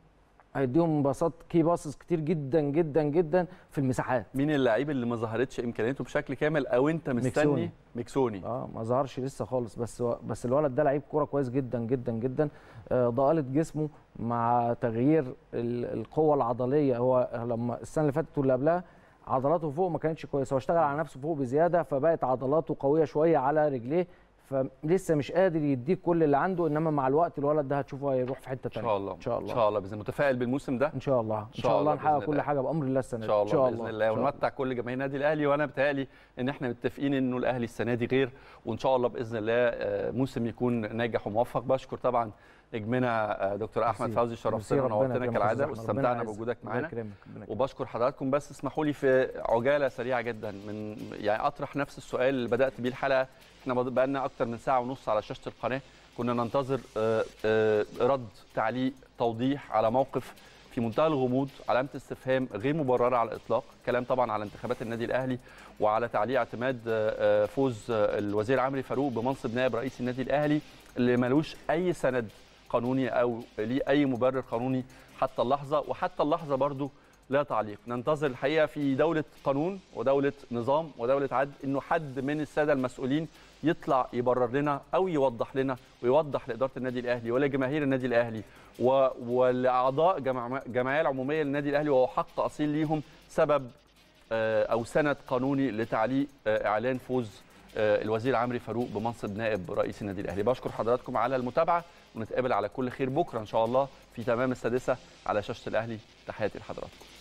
هيديهم باصات كي باصز كتير جدا جدا جدا في المساحات مين اللاعب اللي ما ظهرتش امكانياته بشكل كامل او انت مستني ميكسوني, ميكسوني. اه ما ظهرش لسه خالص بس و... بس الولد ده لعيب كوره كويس جدا جدا جدا آه ضاله جسمه مع تغيير القوه العضليه هو لما السنه اللي فاتت واللي قبلها عضلاته فوق ما كانتش كويسه هو اشتغل على نفسه فوق بزياده فبقت عضلاته قويه شويه على رجليه فلسه مش قادر يديك كل اللي عنده انما مع الوقت الولد ده هتشوفه هيروح في حته ثانيه ان شاء الله ان شاء الله ان شاء الله باذن الله متفائل بالموسم ده ان شاء الله ان شاء الله هنحقق كل حاجه بامر الله السنه دي ان شاء الله باذن الله ونمتع كل جماهير النادي الاهلي وانا بتهيألي ان احنا متفقين انه الاهلي السنه دي غير وان شاء الله باذن الله آه، موسم يكون ناجح وموفق بشكر طبعا نجمنا آه، دكتور احمد فوزي شرفتنا ونورتنا كالعاده واستمتعنا بوجودك معانا وبشكر حضراتكم بس اسمحوا لي في عجاله سريعه جدا من يعني اطرح نفس السؤال اللي بدات بيه الحلقه احنا بقى لنا اكتر من ساعه ونص على شاشه القناه كنا ننتظر آه، آه، رد تعليق توضيح على موقف في منتهى الغموض علامه استفهام غير مبرره على الاطلاق كلام طبعا على انتخابات النادي الاهلي وعلى تعليق اعتماد فوز الوزير عمرو فاروق بمنصب نائب رئيس النادي الاهلي اللي ملوش اي سند قانوني او ليه اي مبرر قانوني حتى اللحظه وحتى اللحظه برضو لا تعليق ننتظر الحقيقه في دوله قانون ودوله نظام ودوله عدل انه حد من الساده المسؤولين يطلع يبرر لنا او يوضح لنا ويوضح لاداره النادي الاهلي ولجماهير النادي الاهلي و... ولاعضاء جمعيه العموميه للنادي الاهلي وهو حق اصيل ليهم سبب آه، او سند قانوني لتعليق آه، اعلان فوز آه، الوزير عمرو فاروق بمنصب نائب رئيس النادي الاهلي بشكر حضراتكم على المتابعه ونتقابل على كل خير بكره ان شاء الله في تمام السادسه على شاشه الاهلي تحياتي لحضراتكم